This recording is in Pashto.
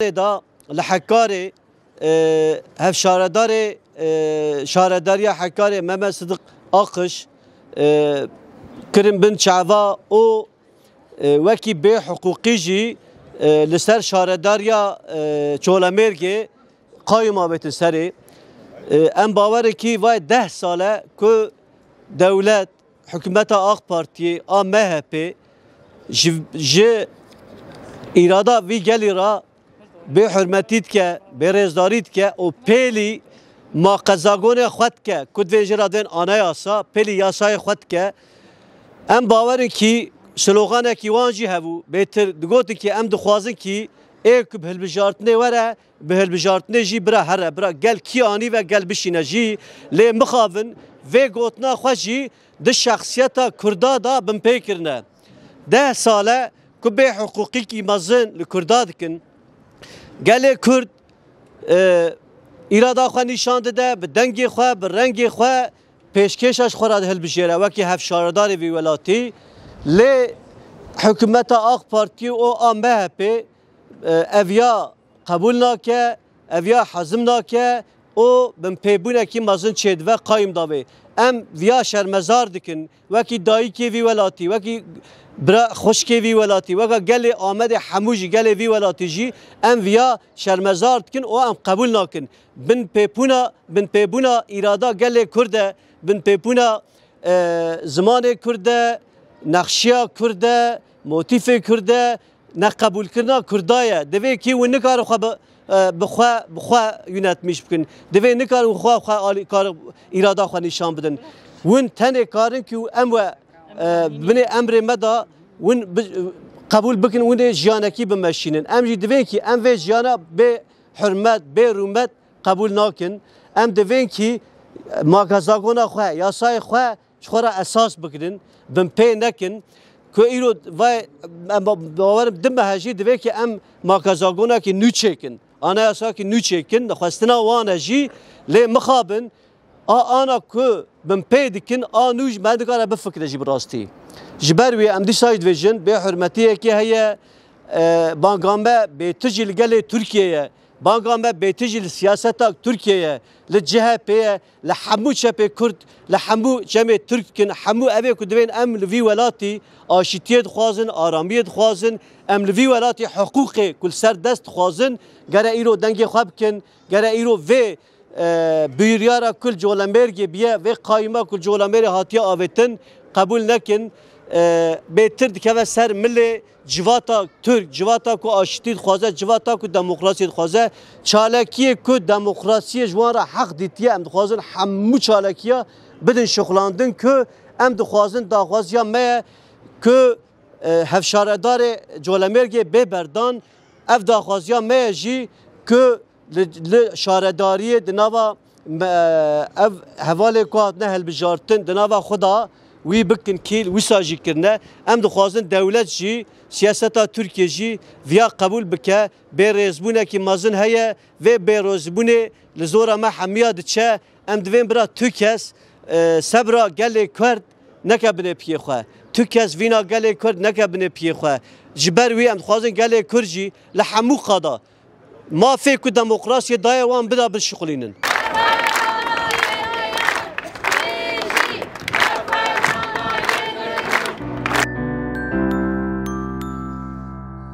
دا لحكاري اه، هف شارداري اه، شارداري حكاري مما صدق اقش كرم اه، بن شعفا او وكي بي حقوقي جي لسر شارداريا چولاميرگي قايمة بيت سري ام باوركي واي ده سالة كو دولت حكومت آخ بارتي آ مهبي جي إرادة وی گلی را به حرمتیت که به رزداریت که او پیلی ما قزاگون خود که کد ویجی را دین آنه یاسا پیلی یاسای خود که ام باوری که سلوغانه که وانجی هبو بیتر دگوتی که ام دخوازن که ایک به هلبجارتنه وره به هلبجارتنه جی برا هره برا گل کیانی و گل بشینه جی لی مخاون وی گوتنا خوشی د شخصیت کردا دا بمپیکرنه ده ساله که به حقوقی کی مزن لکردا دکن گله کورد ایرادا خو نشان داده به دنګي خو به رنګي خو پیشکشش خو را هل بشیره وکی هف شاردار وی ولاتی ل حکومت آخ پارتی او آم به اویا قبول ناکه اویا حزم ناکه او بم پیبونه کی مازن چدوه قایم داوی ام ویا شرمزار دکن وکی دایی که وی ولاتی وکی برا خشکی وی ولاتی وگا گل آمد حموجی گل وی ولاتی جی ام ویا شرمزار دکن او ام قبول ناکن بن پیپونا بن پیبونا ایرادا گل کرده بن پیپونا زمان کرده نقشیا کرده موتیف کرده نه قبول کردن کردایه دوی کی و نکار خو بخوا بخوا یونت میش بکن دوی نکار و خو خو کار ایرادا خو نشان بدن ون تن کارن کی ام و بنه امر مدا ون قبول بکن ون جیانکی بمشینن ام جی دوی کی ام و جیانا به حرمت به رومت قبول ناکن ام دوی کی ماگازاگونا خو یاسای خو چخورا اساس بکنن بم پی نکن کو ایرو و باورم دم بهجی دوی که ام ماکازاگونا که نو چکن آنها اسا که نو چکن دخواستنا وانه جی لی مخابن آ آنا کو بن پی دکن آ نوج من دکاره بفکر جی براستی جبر وی ام دی ساید ویژن به حرمتیه که هیه بانگامه به تجیل گلی ترکیه بانگام به بیتیجی لسیاست ترکیه لجهپیه لحمو چپ کرد لحمو جمع ترک کن حمو اوی کدوین ام لوی ولاتی آشتیت خوازن آرامیت خوازن ام لوی ولاتی حقوق کل سر دست خوازن گره ایرو دنگ خواب کن گره ایرو وی بیریارا کل جولمرگی بیه وی قایما کل جولمر هاتیه آویتن قبول نکن بهتر دکه و سر ملی جواتا ترک جواتا کو آشتی خوازه جواتا کو دموکراسی خوازه چالکی کو دموکراسی جوان را حق دیتیه ام دخوازن همو چالکیا بدن شخلاندن که ام دخوازن داخوازیا مه که هفشاردار جولمرگی ببردان اف داخوازیا مه جی که شارداری دناوا اف حوالی کو نه هل بجارتن دناوا خدا وی بکن کیل وی ساجی کرنه ام دخوازن دولت جی سیاستا ترکیه جی ویا قبول بکه به رزبونه کی مازن هیا و به رزبونه لزورا ما حمیا دچه ام دوین برا ترکس صبرا گل کرد نکبنه پیه خواه ترکس وینا گل کرد نکبنه پیه خواه جبر وی ام دخوازن گل کرد جی لحمو قادا ما فکر دموکراسی دایوان بدا بشخلینن